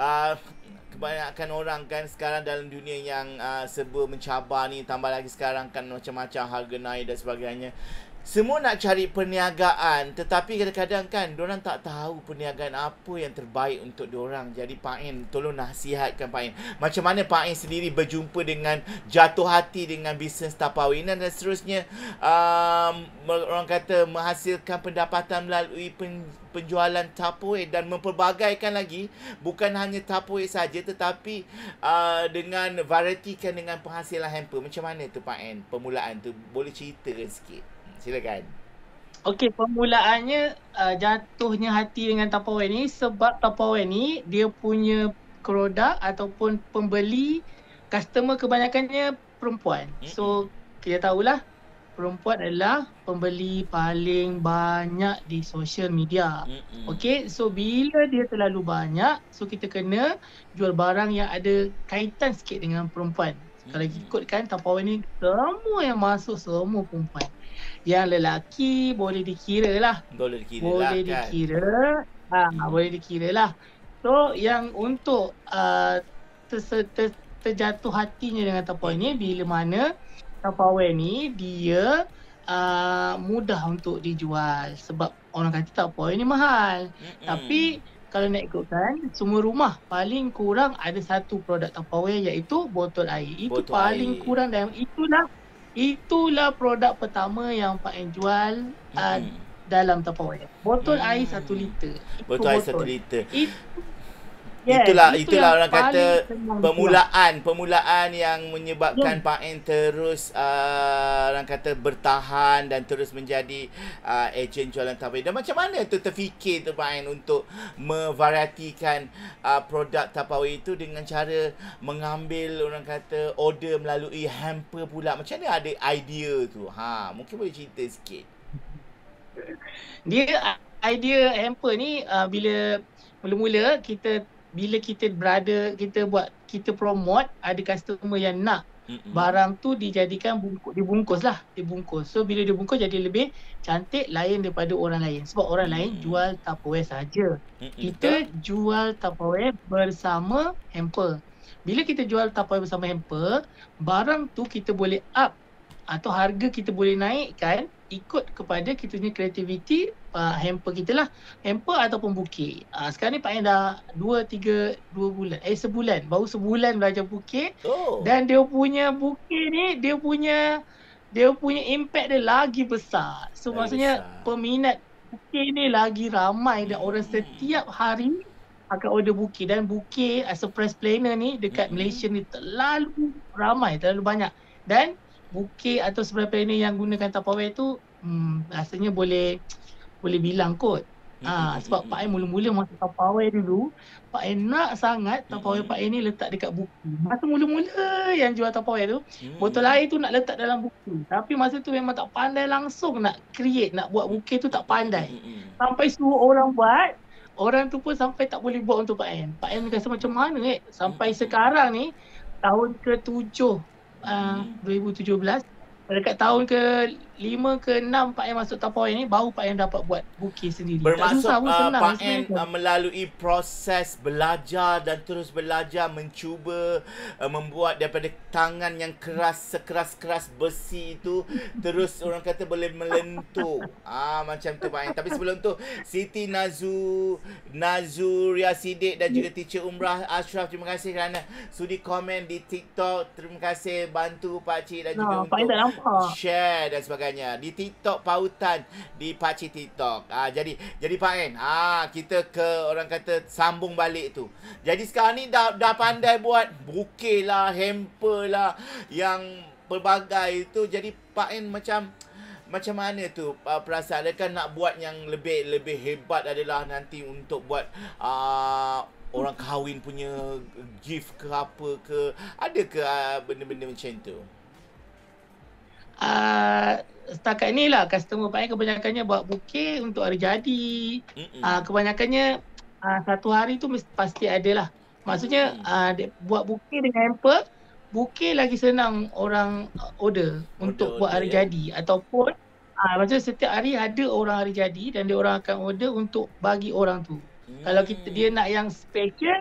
Ah, kebanyakan orang kan sekarang dalam dunia yang uh, serba mencabar ni tambah lagi sekarang kan macam-macam harga naik dan sebagainya semua nak cari perniagaan tetapi kadang-kadang kan diorang tak tahu perniagaan apa yang terbaik untuk diorang. Jadi Pak Ain tolong nasihatkan Pak Ain. Macam mana Pak Ain sendiri berjumpa dengan jatuh hati dengan bisnes tapawinan dan seterusnya um, orang kata menghasilkan pendapatan melalui pen, penjualan tapoe dan memperbagaikan lagi bukan hanya tapoe saja tetapi uh, dengan varietikan dengan penghasilan hamper. Macam mana tu Pak Ain permulaan tu? Boleh cerita sikit? Silakan. Okey, permulaannya uh, jatuhnya hati dengan Tupperware ni sebab Tupperware ni dia punya produk ataupun pembeli customer kebanyakannya perempuan. Mm-hmm. So, kita tahulah perempuan adalah pembeli paling banyak di social media. Mm-hmm. Okey, so bila dia terlalu banyak, so kita kena jual barang yang ada kaitan sikit dengan perempuan. Mm-hmm. Kalau hmm. ikutkan Tupperware ni semua yang masuk semua perempuan. Yang lelaki boleh dikira lah. Boleh dikira boleh lah kan? dikira, kan. Ha, hmm. boleh dikira lah. So yang untuk uh, ter, terjatuh hatinya dengan tapau ini bila mana tapau ni dia uh, mudah untuk dijual sebab orang kata tapau ini mahal. Mm-mm. Tapi kalau nak ikutkan semua rumah paling kurang ada satu produk Tupperware iaitu botol air. Itu botol paling air. kurang dan itulah Itulah produk pertama yang Pak En jual uh, dalam Tupperware. Botol hmm. air satu liter. Itu botol air satu liter. Itu Yes, itulah itulah orang kata permulaan juga. permulaan yang menyebabkan yes. Pak En terus uh, orang kata bertahan dan terus menjadi uh, ejen jualan tapai. Dan macam mana tu terfikir tu Pak En untuk mevariatikan uh, produk tapai itu dengan cara mengambil orang kata order melalui hamper pula. Macam mana ada idea tu? Ha, mungkin boleh cerita sikit. Dia idea hamper ni uh, bila mula-mula kita bila kita berada kita buat kita promote ada customer yang nak mm-hmm. barang tu dijadikan bungkus dibungkus lah dibungkus so bila dibungkus jadi lebih cantik lain daripada orang lain sebab orang mm lain jual tupperware saja mm-hmm. kita jual tupperware bersama hamper bila kita jual tupperware bersama hamper barang tu kita boleh up atau harga kita boleh naikkan ikut kepada kita punya kreativiti uh, hamper kita lah. Hamper ataupun bukit. Uh, sekarang ni Pak Yang dah 2, 3, 2 bulan. Eh sebulan. Baru sebulan belajar bukit. Oh. Dan dia punya bukit ni, dia punya dia punya impact dia lagi besar. So lagi maksudnya besar. peminat bukit ni lagi ramai dan orang hmm. setiap hari akan order bukit dan bukit as a press planner ni dekat hmm Malaysia ni terlalu ramai, terlalu banyak. Dan bukit atau sebelah panel yang gunakan tupperware tu hmm, rasanya boleh boleh bilang kot. Ha, hmm. sebab Pak Ain mula-mula masuk tupperware dulu, Pak Ain nak sangat tupperware hmm. Pak Ain ni letak dekat buku. Masa mula-mula yang jual tupperware tu, hmm. botol air tu nak letak dalam buku. Tapi masa tu memang tak pandai langsung nak create, nak buat bukit tu tak pandai. Sampai suruh orang buat, orang tu pun sampai tak boleh buat untuk Pak Ain. Pak Ain rasa macam mana eh? Sampai sekarang ni, tahun ke tujuh 2017 ah, hmm. dekat tahun ke lima ke enam Pak Yang masuk top point ni baru Pak Yang dapat buat bukit sendiri. Bermaksud uh, Pak Yang uh, melalui proses belajar dan terus belajar mencuba uh, membuat daripada tangan yang keras sekeras-keras besi itu terus orang kata boleh melentuk. ah macam tu Pak Yang. Tapi sebelum tu Siti Nazu Nazuria Sidik dan juga teacher Umrah Ashraf terima kasih kerana sudi komen di TikTok. Terima kasih bantu Pak Cik dan juga no, untuk share dan sebagainya sebagainya di TikTok pautan di Paci TikTok. Ah ha, jadi jadi Pak En, ah ha, kita ke orang kata sambung balik tu. Jadi sekarang ni dah dah pandai buat bukil lah, hamper lah yang pelbagai itu. Jadi Pak En macam macam mana tu uh, perasaan dia kan nak buat yang lebih lebih hebat adalah nanti untuk buat uh, orang kahwin punya gift ke apa ke ada ke uh, benda-benda macam tu uh, setakat ni lah customer banyak kebanyakannya buat buke untuk hari jadi. Uh, kebanyakannya uh, satu hari tu mesti, pasti ada lah. Maksudnya uh, buat buke dengan hamper, buke lagi senang orang order, order untuk order, buat hari yeah. jadi ataupun uh, maksudnya setiap hari ada orang hari jadi dan dia orang akan order untuk bagi orang tu. Hmm. Kalau kita dia nak yang special,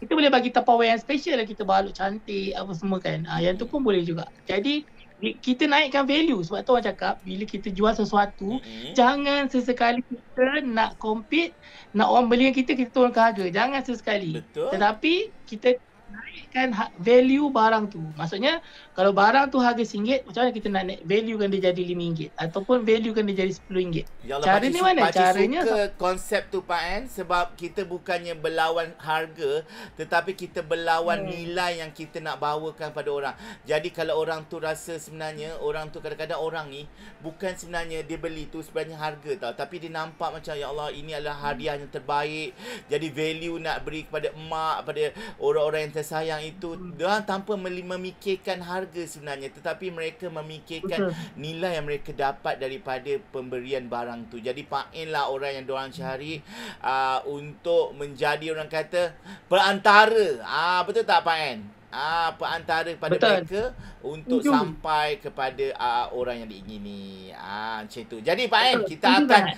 kita boleh bagi tupperware yang special lah kita balut cantik apa semua kan. Ah yang tu pun boleh juga. Jadi kita naikkan value sebab tu orang cakap bila kita jual sesuatu mm-hmm. jangan sesekali kita nak compete nak orang beli kita kita turunkan harga jangan sesekali Betul. tetapi kita naikkan ha-, value barang tu. Maksudnya kalau barang tu harga RM1, macam mana kita nak naik value kan dia jadi RM5 ataupun value kan dia jadi RM10. Cara ni mana? Pakcik Caranya suka konsep tu Pak En sebab kita bukannya berlawan harga tetapi kita berlawan hmm. nilai yang kita nak bawakan pada orang. Jadi kalau orang tu rasa sebenarnya orang tu kadang-kadang orang ni bukan sebenarnya dia beli tu sebenarnya harga tau tapi dia nampak macam ya Allah ini adalah hadiah yang terbaik. Jadi value nak beri kepada emak, pada orang-orang yang kasih sayang itu hmm. orang tanpa memikirkan harga sebenarnya tetapi mereka memikirkan nilai yang mereka dapat daripada pemberian barang tu jadi painlah orang yang doang cari uh, untuk menjadi orang kata perantara ah uh, betul tak pain Ah, apa antara kepada Betul. mereka untuk Ujung. sampai kepada ah, orang yang diingini. Ah, macam tu. Jadi Pak En, kita Ujung akan banget.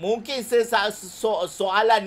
mungkin sesa- so- soalan